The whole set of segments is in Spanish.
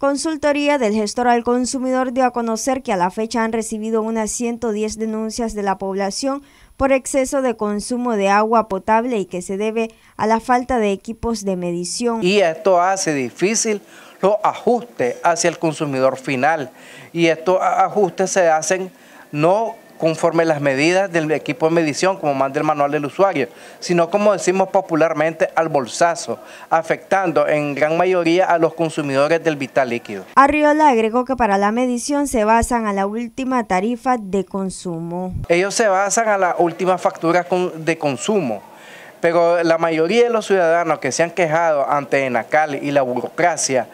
Consultoría del gestor al consumidor dio a conocer que a la fecha han recibido unas 110 denuncias de la población por exceso de consumo de agua potable y que se debe a la falta de equipos de medición. Y esto hace difícil los ajustes hacia el consumidor final y estos ajustes se hacen no conforme las medidas del equipo de medición, como manda el manual del usuario, sino como decimos popularmente, al bolsazo, afectando en gran mayoría a los consumidores del vital líquido. Arriola agregó que para la medición se basan a la última tarifa de consumo. Ellos se basan a la última factura de consumo pero la mayoría de los ciudadanos que se han quejado ante Enacal y la burocracia,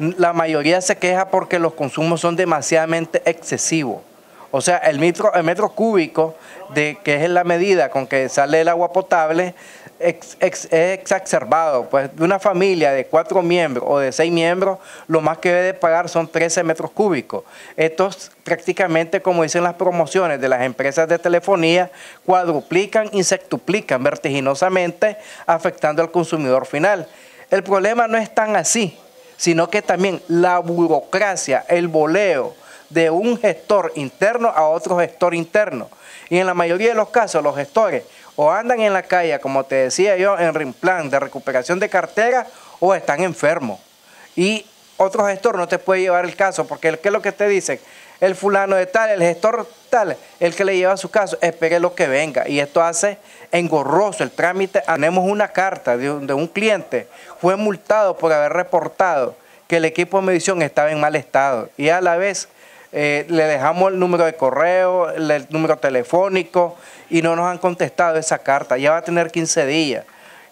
la mayoría se queja porque los consumos son demasiadamente excesivos. O sea, el metro, el metro cúbico, de, que es la medida con que sale el agua potable, es exacerbado. Pues de una familia de cuatro miembros o de seis miembros, lo más que debe pagar son 13 metros cúbicos. Estos prácticamente, como dicen las promociones de las empresas de telefonía, cuadruplican y vertiginosamente, afectando al consumidor final. El problema no es tan así, sino que también la burocracia, el boleo, de un gestor interno a otro gestor interno. Y en la mayoría de los casos, los gestores o andan en la calle, como te decía yo, en RIMPLAN de recuperación de cartera, o están enfermos. Y otro gestor no te puede llevar el caso, porque ¿qué es lo que te dicen? El fulano de tal, el gestor tal, el que le lleva su caso, espere lo que venga. Y esto hace engorroso el trámite. Tenemos una carta de un, de un cliente, fue multado por haber reportado que el equipo de medición estaba en mal estado y a la vez eh, le dejamos el número de correo, el número telefónico y no nos han contestado esa carta. Ya va a tener 15 días.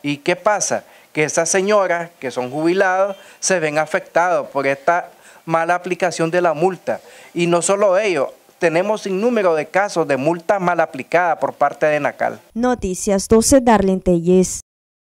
¿Y qué pasa? Que esas señoras que son jubiladas se ven afectadas por esta mala aplicación de la multa. Y no solo ellos, tenemos sin número de casos de multa mal aplicada por parte de NACAL. Noticias 12 Darlene